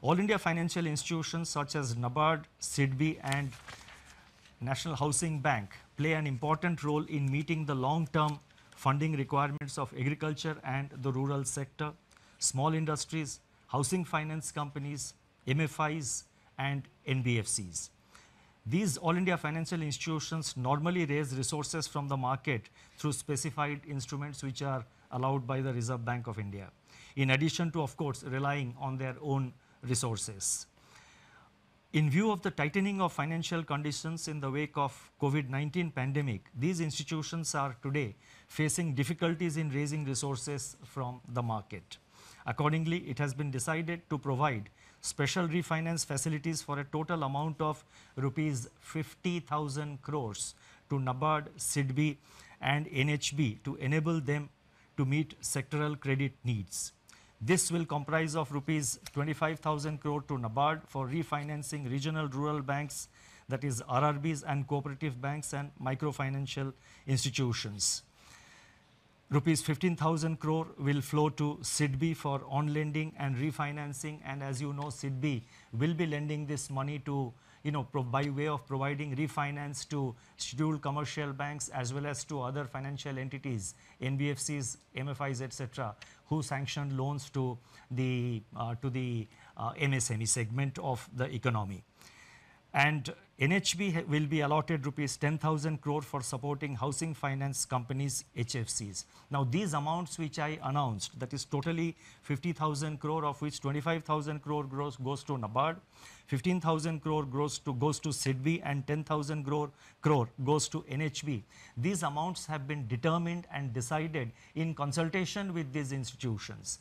All India financial institutions such as NABARD, SIDBI and National Housing Bank play an important role in meeting the long-term funding requirements of agriculture and the rural sector, small industries, housing finance companies, MFIs and NBFCs. These all India financial institutions normally raise resources from the market through specified instruments which are allowed by the Reserve Bank of India. In addition to, of course, relying on their own resources. In view of the tightening of financial conditions in the wake of COVID-19 pandemic, these institutions are today facing difficulties in raising resources from the market. Accordingly, it has been decided to provide special refinance facilities for a total amount of rupees 50,000 crores to NABARD, SIDBI and NHB to enable them to meet sectoral credit needs. This will comprise of rupees 25,000 crore to NABARD for refinancing regional rural banks, that is RRBs and cooperative banks and microfinancial institutions. Rupees 15,000 crore will flow to SIDBI for on lending and refinancing and as you know SIDBI will be lending this money to you know, by way of providing refinance to scheduled commercial banks as well as to other financial entities, NBFCs, MFIs, etc., who sanction loans to the, uh, to the uh, MSME segment of the economy and NHB will be allotted rupees 10,000 crore for supporting housing finance companies HFCs. Now these amounts which I announced that is totally 50,000 crore of which 25,000 crore goes, goes to NABARD, 15,000 crore goes to goes to SIDBI and 10,000 crore crore goes to NHB. These amounts have been determined and decided in consultation with these institutions.